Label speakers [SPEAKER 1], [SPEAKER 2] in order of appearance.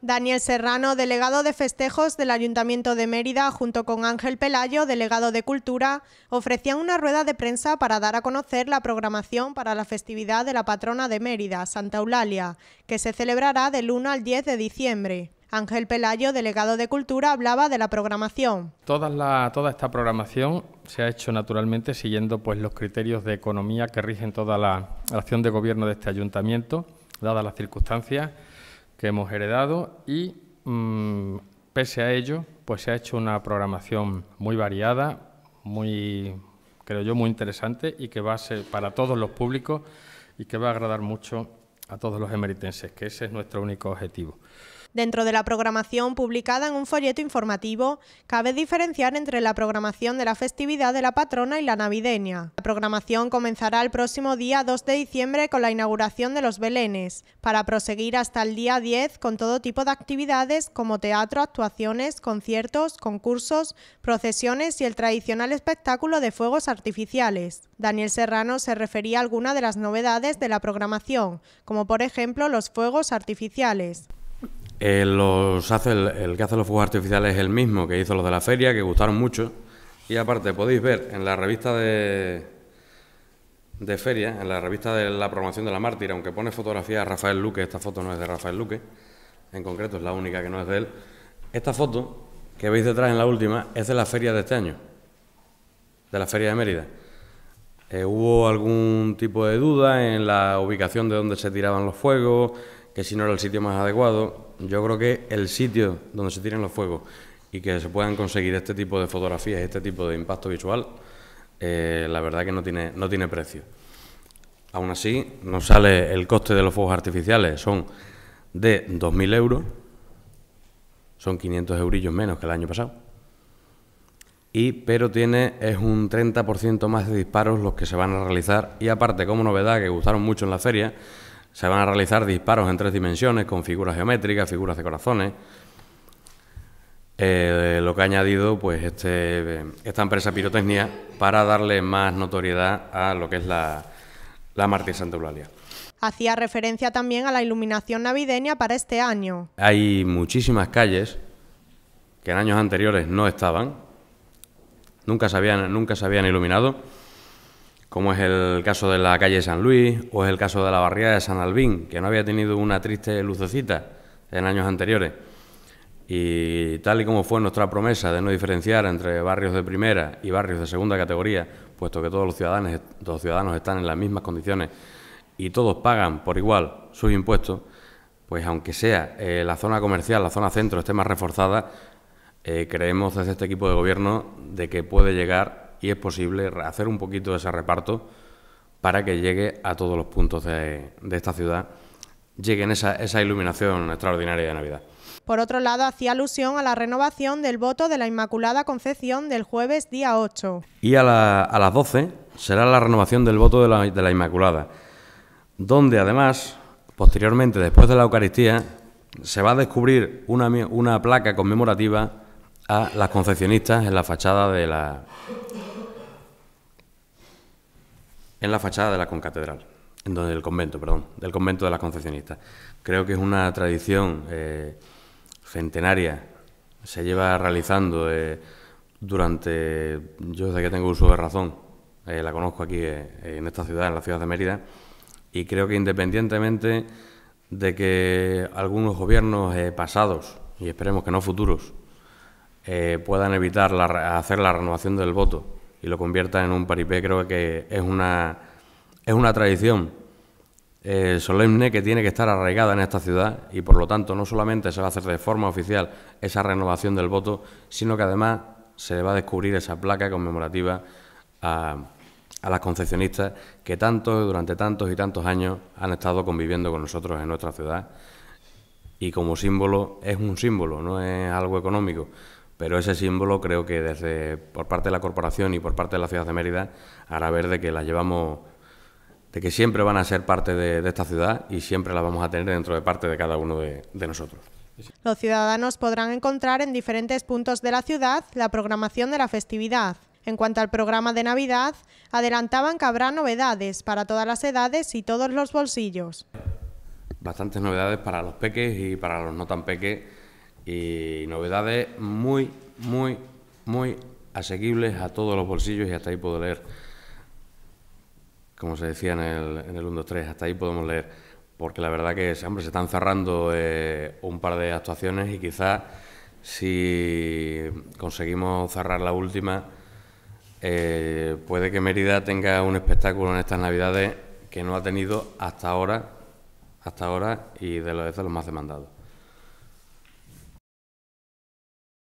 [SPEAKER 1] Daniel Serrano, delegado de festejos del Ayuntamiento de Mérida, junto con Ángel Pelayo, delegado de Cultura, ofrecían una rueda de prensa para dar a conocer la programación para la festividad de la patrona de Mérida, Santa Eulalia, que se celebrará del 1 al 10 de diciembre. Ángel Pelayo, delegado de Cultura, hablaba de la programación.
[SPEAKER 2] Toda, toda esta programación se ha hecho naturalmente siguiendo pues, los criterios de economía que rigen toda la acción de gobierno de este ayuntamiento, dadas las circunstancias que hemos heredado y mm, pese a ello, pues se ha hecho una programación muy variada, muy, creo yo, muy interesante y que va a ser para todos los públicos y que va a agradar mucho a todos los emeritenses, que ese es nuestro único objetivo.
[SPEAKER 1] Dentro de la programación publicada en un folleto informativo, cabe diferenciar entre la programación de la festividad de la patrona y la navideña. La programación comenzará el próximo día 2 de diciembre con la inauguración de los belenes, para proseguir hasta el día 10 con todo tipo de actividades como teatro, actuaciones, conciertos, concursos, procesiones y el tradicional espectáculo de fuegos artificiales. Daniel Serrano se refería a algunas de las novedades de la programación, como por ejemplo los fuegos artificiales.
[SPEAKER 2] Eh, los hace el, que hace los fuegos artificiales es el mismo que hizo los de la feria, que gustaron mucho. Y aparte, podéis ver en la revista de, de feria, en la revista de la programación de la mártir, aunque pone fotografía de Rafael Luque, esta foto no es de Rafael Luque, en concreto es la única que no es de él. Esta foto que veis detrás en la última es de la feria de este año, de la feria de Mérida. Eh, hubo algún tipo de duda en la ubicación de donde se tiraban los fuegos, que si no era el sitio más adecuado, yo creo que el sitio donde se tiren los fuegos y que se puedan conseguir este tipo de fotografías, este tipo de impacto visual, eh, la verdad que no tiene, no tiene precio. Aún así, nos sale el coste de los fuegos artificiales, son de 2.000 euros, son 500 eurillos menos que el año pasado, y, pero tiene es un 30% más de disparos los que se van a realizar y aparte, como novedad que gustaron mucho en la feria, se van a realizar disparos en tres dimensiones con figuras geométricas, figuras de corazones. Eh, lo que ha añadido pues este, esta empresa Pirotecnia para darle más notoriedad a lo que es la, la de Santa Eulalia.
[SPEAKER 1] Hacía referencia también a la iluminación navideña para este año.
[SPEAKER 2] Hay muchísimas calles que en años anteriores no estaban, nunca habían, nunca se habían iluminado como es el caso de la calle San Luis o es el caso de la barriada de San Albín, que no había tenido una triste lucecita en años anteriores. Y tal y como fue nuestra promesa de no diferenciar entre barrios de primera y barrios de segunda categoría, puesto que todos los ciudadanos, ciudadanos están en las mismas condiciones y todos pagan por igual sus impuestos, pues aunque sea eh, la zona comercial, la zona centro esté más reforzada, eh, creemos desde este equipo de gobierno de que puede llegar y es posible hacer un poquito de ese reparto para que llegue a todos los puntos de, esta ciudad, lleguen esa, esa iluminación extraordinaria de Navidad.
[SPEAKER 1] Por otro lado, hacía alusión a la renovación del voto de la Inmaculada Concepción del jueves día 8.
[SPEAKER 2] Y a, las 12 será la renovación del voto de la, Inmaculada, donde además, posteriormente, después de la Eucaristía, se va a descubrir una placa conmemorativa a las concepcionistas en la fachada de la. En la fachada de la concatedral, en donde el convento, perdón, del convento de las concepcionistas. Creo que es una tradición eh, centenaria, se lleva realizando eh, durante, yo desde que tengo uso de razón, eh, la conozco aquí en esta ciudad, en la ciudad de Mérida, y creo que independientemente de que algunos gobiernos pasados, y esperemos que no futuros, eh, puedan evitar hacer la renovación del voto y lo conviertan en un paripé, creo que es una, es una tradición eh, solemne que tiene que estar arraigada en esta ciudad y por lo tanto no solamente se va a hacer de forma oficial esa renovación del voto, sino que además se va a descubrir esa placa conmemorativa a, a las concepcionistas que tanto, durante tantos y tantos años han estado conviviendo con nosotros en nuestra ciudad y como símbolo es un símbolo, no es algo económico. Pero ese símbolo creo que desde por parte de la corporación y por parte de la ciudad de Mérida hará ver de que la llevamos, de que siempre van a ser parte de, esta ciudad y siempre la vamos a tener dentro de parte de cada uno de, nosotros.
[SPEAKER 1] Los ciudadanos podrán encontrar en diferentes puntos de la ciudad la programación de la festividad. En cuanto al programa de Navidad, adelantaban que habrá novedades para todas las edades y todos los bolsillos.
[SPEAKER 2] Bastantes novedades para los peques y para los no tan peques y novedades muy, muy, muy asequibles a todos los bolsillos y hasta ahí puedo leer, como se decía en el, en 1, 2, 3, hasta ahí podemos leer, porque la verdad que siempre se están cerrando eh, un par de actuaciones y quizás si conseguimos cerrar la última, eh, puede que Mérida tenga un espectáculo en estas navidades que no ha tenido hasta ahora, hasta ahora y de los, de los más demandados.